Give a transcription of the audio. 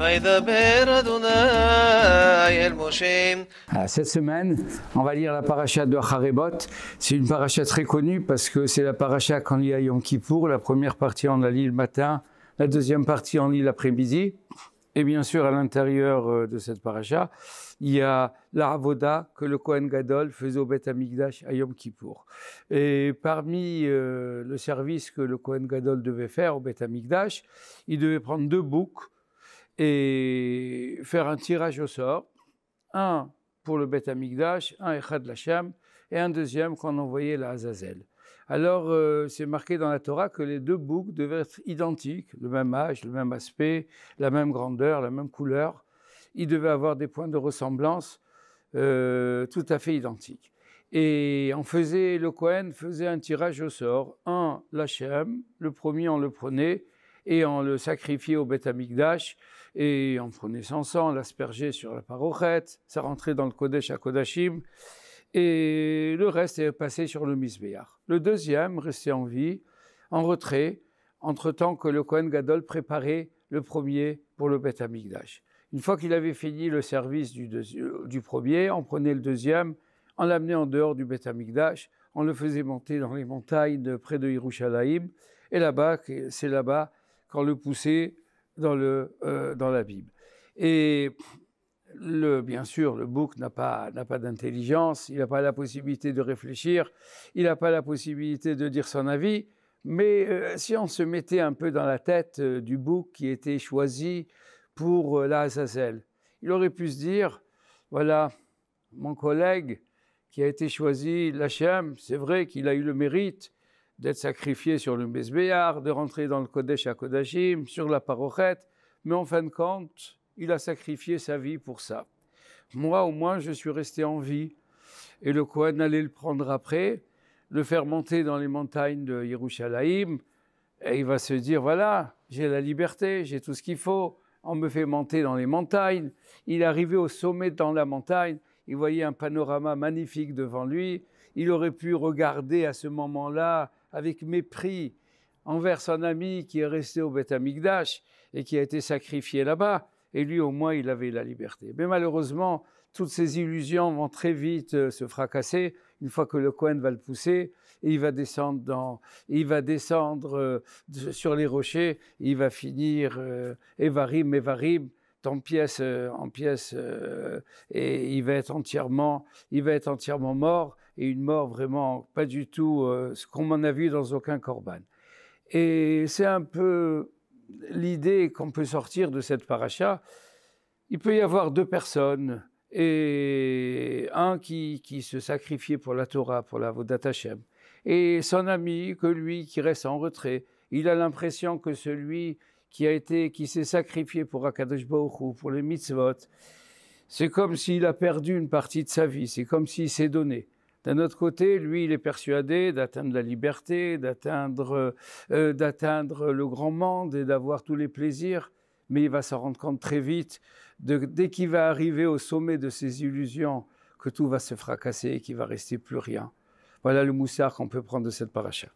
Ah, cette semaine, on va lire la paracha de Harebot. C'est une paracha très connue parce que c'est la paracha qu'on lit à Yom Kippour. La première partie, on la lit le matin. La deuxième partie, on lit l'après-midi. Et bien sûr, à l'intérieur euh, de cette paracha, il y a l'aravoda que le Kohen Gadol faisait au Beth Amikdash à Yom Kippour. Et parmi euh, le service que le Kohen Gadol devait faire au Beth Amikdash, il devait prendre deux boucs et faire un tirage au sort, un pour le Beth Amikdash, un Echad Lacham, et un deuxième qu'on envoyait la Azazel. Alors, euh, c'est marqué dans la Torah que les deux boucs devaient être identiques, le même âge, le même aspect, la même grandeur, la même couleur. Ils devaient avoir des points de ressemblance euh, tout à fait identiques. Et on faisait, le Cohen faisait un tirage au sort. Un, Lachem, le premier, on le prenait, et on le sacrifiait au Beth Amikdash et on prenait son sang, l'aspergeait sur la parochette, ça rentrait dans le Kodesh à Kodashim et le reste est passé sur le Misbéar. Le deuxième restait en vie, en retrait, entre-temps que le Kohen Gadol préparait le premier pour le Beth Amikdash. Une fois qu'il avait fini le service du, du, premier, on prenait le deuxième, on l'amenait en dehors du Beth Amikdash, on le faisait monter dans les montagnes près de Yerushalayim, et là-bas, c'est là-bas quand le pousser dans, le, euh, dans la Bible. Et le, bien sûr, le bouc n'a pas, d'intelligence, il n'a pas la possibilité de réfléchir, il n'a pas la possibilité de dire son avis, mais euh, si on se mettait un peu dans la tête euh, du bouc qui était choisi pour la Azazel, il aurait pu se dire, voilà, mon collègue qui a été choisi, l'Hachem, c'est vrai qu'il a eu le mérite, d'être sacrifié sur le Mesbéar, de rentrer dans le Kodesh à sur la parochette, mais en fin de compte, il a sacrifié sa vie pour ça. Moi, au moins, je suis resté en vie. Et le Kohen allait le prendre après, le faire monter dans les montagnes de Yerushalayim, et il va se dire, voilà, j'ai la liberté, j'ai tout ce qu'il faut, on me fait monter dans les montagnes. Il arrivait au sommet dans la montagne, il voyait un panorama magnifique devant lui, il aurait pu regarder à ce moment-là avec mépris envers son ami qui est resté au Beth Amikdash et qui a été sacrifié là-bas. Et lui, au moins, il avait la liberté. Mais malheureusement, toutes ces illusions vont très vite euh, se fracasser une fois que le Cohen va le pousser, et il va descendre, il va descendre euh, sur les rochers, il va finir euh, Evarim, Evarim, en pièces, en pièces, et il va être entièrement, il va être entièrement mort et une mort vraiment pas du tout euh, ce qu'on en a vu dans aucun corban. Et c'est un peu l'idée qu'on peut sortir de cette paracha. Il peut y avoir deux personnes, et un qui, qui se sacrifiait pour la Torah, pour la Vodat Hashem, et son ami, que lui qui reste en retrait, il a l'impression que celui qui a été, qui s'est sacrifié pour Akadosh Baruch Hu, pour les mitzvot, c'est comme s'il a perdu une partie de sa vie, c'est comme s'il s'est donné. D'un autre côté, lui, il est persuadé d'atteindre la liberté, euh, d'atteindre le grand monde et d'avoir tous les plaisirs, mais il va s'en rendre compte très vite, dès qu'il va arriver au sommet de ses illusions, que tout va se fracasser et qu'il va rester plus rien. Voilà le moussard qu'on peut prendre de cette paracha.